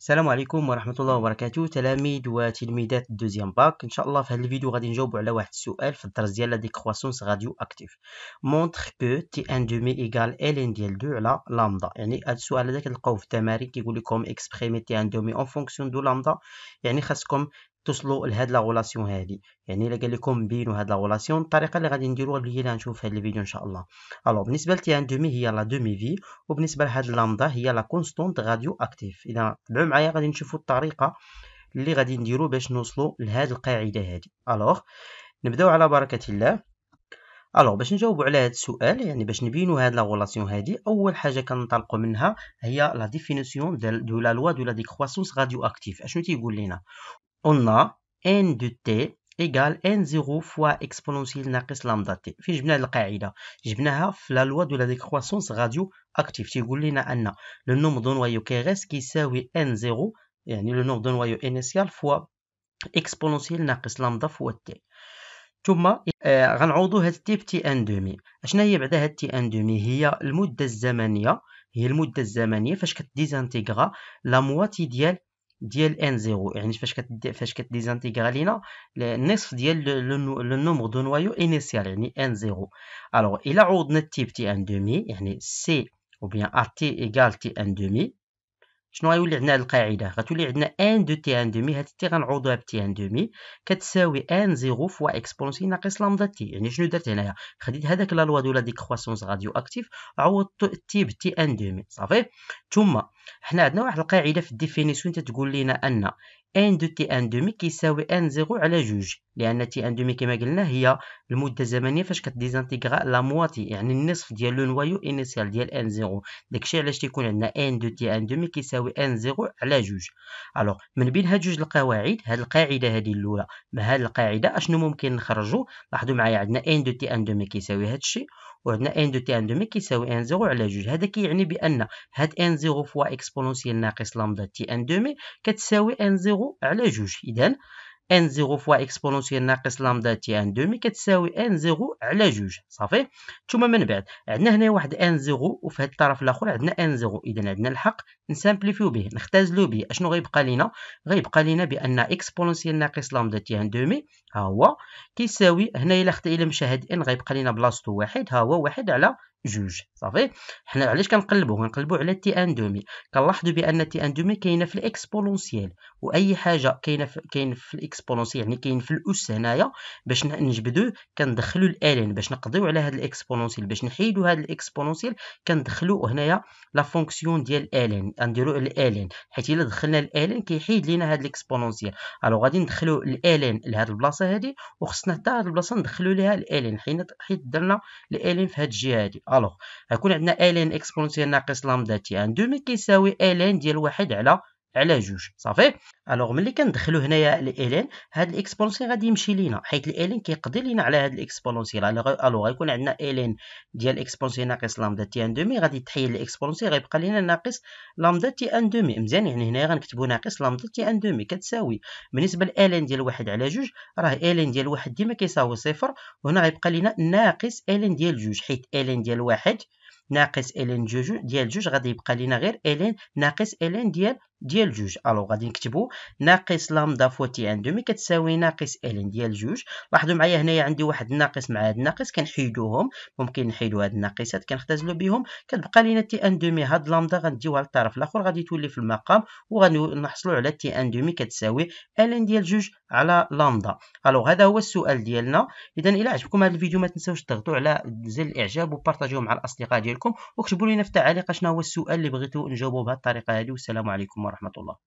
السلام عليكم ورحمه الله وبركاته تلاميذ وتلميذات الدوزيام باك ان شاء الله في هذا الفيديو غادي نجاوبوا على واحد السؤال في الدرس ديال لا ديكرواسونس غاديو اكتيف مونتر كو تي ان دومي ايغال ال ديال 2 على لامدا يعني هذا السؤال هذا كتلقاوه في التمارين كيقول لكم اكسبريمي تي ان دومي اون فونكسيون دو لامدا يعني خاصكم توصلوا لهاد لا غولاسيون هادي يعني الا قال لكم بينوا هاد لا غولاسيون الطريقه اللي غادي نديروها اللي هي اللي غنشوف هاد الفيديو ان شاء الله الو بالنسبه لتي ان دومي هي لا دومي في وبالنسبه لهاد لامدا هي لا كونستونت راديو اكتيف اذا تبعوا معايا غادي نشوفوا الطريقه اللي غادي نديرو باش نوصلوا لهاد القاعده هادي الوغ نبداو على بركه الله الو باش نجاوبوا على هذا السؤال يعني باش نبينوا هاد لا غولاسيون هادي اول حاجه كنطلقوا منها هي لا ديفينيسيون دو لا لوا دو لا ديكرواسونس راديو اكتيف اشنو تيقول لينا on a n de t ايكال ان زيرو فوا إكسبونونسيل ناقص لامدا تي فين جبنا هاد القاعده جبناها في لا لوا دو لا ديكخواسونس غاديو اكتيف تيقول لينا ان لو نومبر دو نوايو كيغيس كيساوي ان زيرو يعني لو نومبر دو نوايو انيسيال فوا إكسبونونسيل ناقص لامدا فوا تي ثم غنعوضو هاد التيب تي ان دومي اشنا هي بعدا هاد تي ان دومي هي المده الزمنيه هي المده الزمنيه فاش كتديزانتيغرا لا مواتي ديال ديال ان زيرو يعني فاش كت فاش كتديزانتيغرا لينا النصف ديال لو نومبر دو نوايو انيسيال يعني ان زيرو الوغ الا عوضنا التيب تي ان دومي يعني سي او بيان ار تي ايكال تي ان دومي شنو غيولي عندنا القاعده غتولي عندنا ان دو تي ان دومي هاد تي غنعوضوها بتي ان دومي كتساوي ان زيرو فوا اكسبونسي ناقص لامدا تي يعني شنو درت هنايا خديت هذاك لا لوا دو لا ديكرواسونس راديو اكتيف عوضت تي بتي ان دومي صافي ثم حنا عندنا واحد القاعده في الديفينيسيون تتقول لنا ان ان دو تي ان دومي كيساوي ان زيرو على جوج لان تي ان دومي كما قلنا هي المده الزمنيه فاش كتديزانتيغرا لا مواتي يعني النصف ديال لو نوايو انيسيال ديال ان زيرو داكشي علاش تيكون عندنا ان دو تي ان دومي كيساوي ان زيرو على جوج الوغ من بين هاد جوج القواعد هاد القاعده هادي الاولى مع هاد القاعده اشنو ممكن نخرجو لاحظوا معايا عندنا ان دو تي ان دومي كيساوي هادشي وعندنا ان دو تي ان دومي كيساوي ان زيرو على جوج هذا كيعني كي بان هاد ان زيرو فوا اكسبونونسيال ناقص لامدا تي ان دومي كتساوي ان زيرو على جوج اذا ان زيرو فوا اكسبونونسيال ناقص لامدا تي ان دومي كتساوي ان زيرو على جوج صافي ثم من بعد عندنا هنا واحد ان زيرو وفي هذا الطرف الاخر عندنا ان زيرو اذا عندنا الحق نسامبليفيو به نختزلو به اشنو غيبقى لينا غيبقى لينا بان اكسبونونسيال ناقص لامدا تي ان دومي ها هو كيساوي هنا الا خت الا مشى هاد ان غيبقى لينا بلاصتو واحد ها هو واحد على جوج صافي حنا علاش كنقلبوا كنقلبوا على تي ان دومي كنلاحظوا بان تي ان دومي كاينه في الاكسبونونسيال واي حاجه كاينه في كاين في الاكسبونونسيال يعني كاين في الاس هنايا باش نجبدوه كندخلوا الالين باش نقضيو على هذا الاكسبونونسيال باش نحيدوا هذا الاكسبونونسيال كندخلوا هنايا لا فونكسيون ديال الالين نديروا الالين حيت الا دخلنا الالين كيحيد لينا هذا الاكسبونونسيال الو غادي ندخلوا الالين لهاد البلاصه هادي وخصنا حتى هاد البلاصه ندخلوا ليها الالين حيت درنا الالين في هاد الجهه هادي الو غيكون عندنا ln اكسبونسيال ناقص لامدا تي ان دو مي كيساوي ln ديال واحد على على جوج صافي الوغ ملي كندخلو هنايا الالين هاد الاكسبونسيال غادي يمشي لينا حيت الالين كيقضي لينا على هاد الاكسبونسيال الوغ غيكون عندنا الين ديال اكسبونسيال ناقص لامدا تي ان دومي غادي تحيد الاكسبونسيال غيبقى لينا ناقص لامدا تي ان دومي مزيان يعني هنايا غنكتبو ناقص لامدا تي ان دومي كتساوي بالنسبه لالين ديال واحد على جوج راه الين ديال واحد ديما كيساوي صفر وهنا غيبقى لينا ناقص الين ديال جوج حيت الين ديال واحد ناقص ln جوج ديال جوج غادي يبقى لينا غير ln ناقص ln ديال ديال جوج الو غادي نكتبو ناقص لامدا فوا تي ان مي كتساوي ناقص الين ديال جوج لاحظوا معايا هنايا عندي واحد الناقص مع هاد الناقص كنحيدوهم ممكن نحيدو هاد الناقصات كنختزلو بهم كتبقى لينا تي ان دومي هاد لامدا غنديوها للطرف الاخر غادي تولي في المقام وغنحصلو على تي ان دومي كتساوي الين ديال جوج على لامدا الو هذا هو السؤال ديالنا اذا الى عجبكم هذا الفيديو ما تنساوش تضغطوا على زر الاعجاب وبارطاجيوه مع الاصدقاء ديالكم وكتبوا لينا في التعليقات شنو هو السؤال اللي بغيتو نجاوبوه بهذه الطريقه هذه والسلام عليكم warahmatullahi